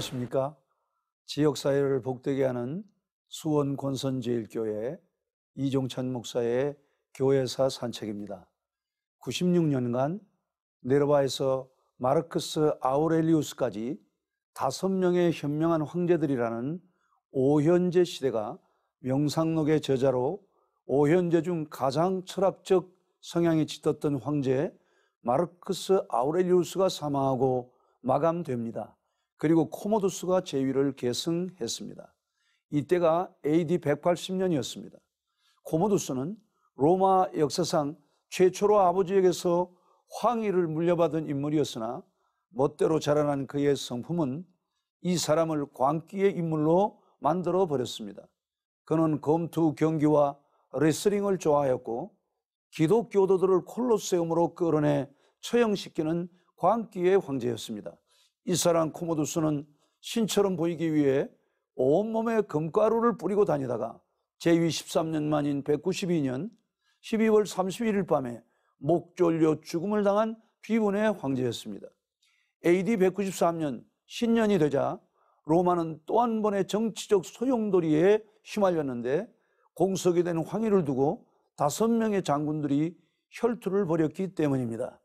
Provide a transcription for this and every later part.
안녕하십니까? 지역사회를 복되게 하는 수원 권선제일교회 이종찬 목사의 교회사 산책입니다. 96년간 네르바에서 마르크스 아우렐리우스까지 다섯 명의 현명한 황제들이라는 오현제 시대가 명상록의 저자로 오현제 중 가장 철학적 성향이 짙었던 황제 마르크스 아우렐리우스가 사망하고 마감됩니다. 그리고 코모두스가 제위를 계승했습니다. 이때가 AD 180년이었습니다. 코모두스는 로마 역사상 최초로 아버지에게서 황위를 물려받은 인물이었으나 멋대로 자라난 그의 성품은 이 사람을 광기의 인물로 만들어 버렸습니다. 그는 검투 경기와 레슬링을 좋아하였고 기독교도들을 콜로세움으로 끌어내 처형시키는 광기의 황제였습니다. 이사랑 코모두스는 신처럼 보이기 위해 온몸에 금가루를 뿌리고 다니다가 제위 13년 만인 192년 12월 31일 밤에 목졸려 죽음을 당한 비분의 황제였습니다. AD 193년 신년이 되자 로마는 또 한 번의 정치적 소용돌이에 휘말렸는데 공석이 된황희를 두고 다섯 명의 장군들이 혈투를 벌였기 때문입니다.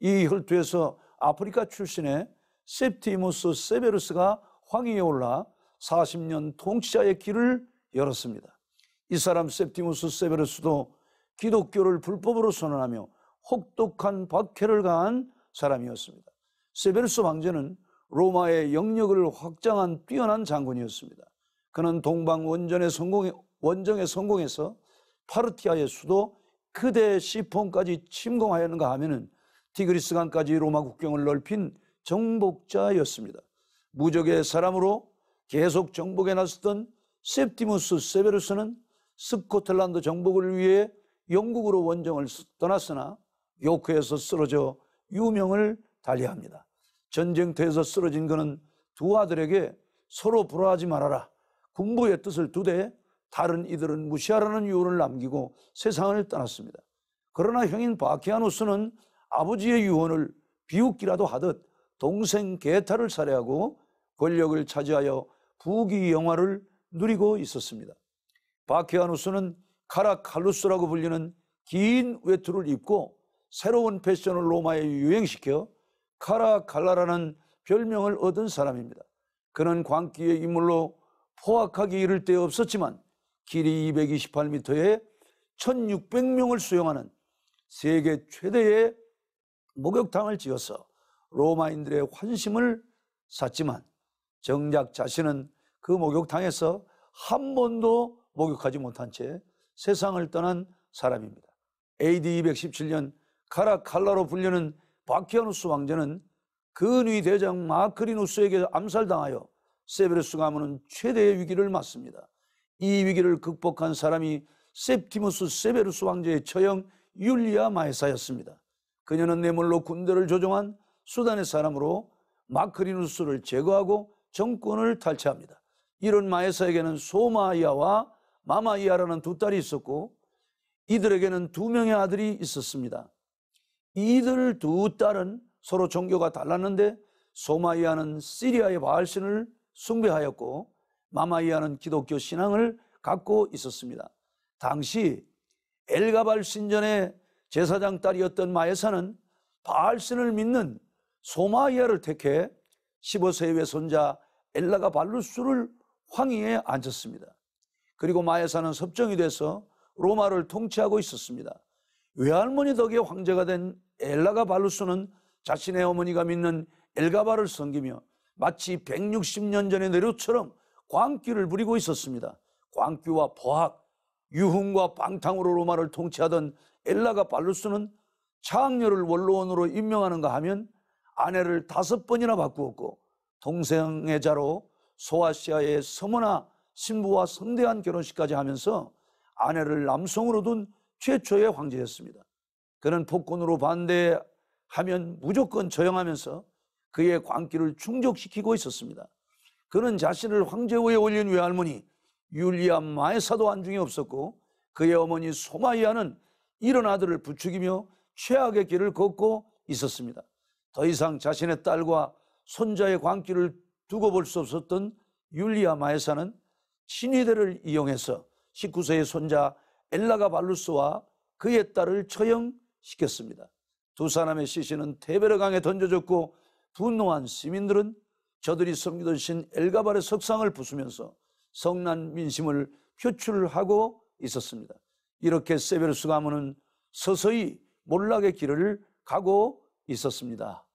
이 혈투에서 아프리카 출신의 셉티무스 세베루스가 황위에 올라 40년 통치자의 길을 열었습니다. 이 사람 세티무스 세베루스도 기독교를 불법으로 선언하며 혹독한 박해를 가한 사람이었습니다. 세베루스 왕제는 로마의 영역을 확장한 뛰어난 장군이었습니다. 그는 동방 원전의 성공 에 원정에 성공해서 파르티아의 수도 크데 시폰까지 침공하였는가 하면은 티그리스강까지 로마 국경을 넓힌 정복자였습니다. 무적의 사람으로 계속 정복에 나섰던 셉티무스 세베루스는 스코틀란드 정복을 위해 영국으로 원정을 떠났으나 요크에서 쓰러져 유명을 달리합니다. 전쟁터에서 쓰러진 그는 두 아들에게 서로 불화하지 말아라. 군부의 뜻을 두되 다른 이들은 무시하라는 유언을 남기고 세상을 떠났습니다. 그러나 형인 바키아누스는 아버지의 유언을 비웃기라도 하듯 동생 게타를 살해하고 권력을 차지하여 부귀 영화를 누리고 있었습니다. 바키아누스는 카라칼루스라고 불리는 긴 외투를 입고 새로운 패션을 로마에 유행시켜 카라칼라라는 별명을 얻은 사람입니다. 그는 광기의 인물로 포악하기 이를 데 없었지만 길이 228m에 1600명을 수용하는 세계 최대의 목욕탕을 지었어 로마인들의 환심을 샀지만 정작 자신은 그 목욕탕에서 한 번도 목욕하지 못한 채 세상을 떠난 사람입니다. AD 217년 카라칼라로 불리는 바키아누스 왕자는 근위 그 대장 마크리누스에게 암살당하여 세베루스 가문은 최대의 위기를 맞습니다. 이 위기를 극복한 사람이 셉티무스 세베루스 왕제의 처형 율리아 마에사였습니다. 그녀는 뇌물로 군대를 조종한 수단의 사람으로 마크리누스를 제거하고 정권을 탈취합니다. 이런 마에사에게는 소마이아와 마마이아라는 두 딸이 있었고 이들에게는 두 명의 아들이 있었습니다. 이들 두 딸은 서로 종교가 달랐는데 소마이아는 시리아의 바알신을 숭배하였고 마마이아는 기독교 신앙을 갖고 있었습니다. 당시 엘가발 신전의 제사장 딸이었던 마에사는 바알신을 믿는 소마이아를 택해 15세 의 외손자 엘라가 발루스를 황위에 앉혔습니다. 그리고 마에사는 섭정이 돼서 로마를 통치하고 있었습니다. 외할머니 덕에 황제가 된 엘라가 발루스는 자신의 어머니가 믿는 엘가바를 섬기며 마치 160년 전의 내로처럼 광기를 부리고 있었습니다. 광기와 포학, 유흥과 방탕으로 로마를 통치하던 엘라가 발루스는 창녀를 원로원으로 임명하는가 하면 아내를 다섯 번이나 바꾸었고 동생의자로 소아시아의 서머나 신부와 성대한 결혼식까지 하면서 아내를 남성으로 둔 최초의 황제였습니다. 그는 폭군으로 반대하면 무조건 저항하면서 그의 광기를 충족시키고 있었습니다. 그는 자신을 황제후에 올린 외할머니 율리아 마에사도 안중에 없었고 그의 어머니 소마이아는 이런 아들을 부추기며 최악의 길을 걷고 있었습니다. 더 이상 자신의 딸과 손자의 광기를 두고 볼 수 없었던 율리아 마에사는 친위대를 이용해서 19세의 손자 엘라가 발루스와 그의 딸을 처형시켰습니다. 두 사람의 시신은 테베르강에 던져졌고 분노한 시민들은 저들이 섬기던 신 엘가발의 석상을 부수면서 성난 민심을 표출하고 있었습니다. 이렇게 세베르스 가문은 서서히 몰락의 길을 가고 있었습니다.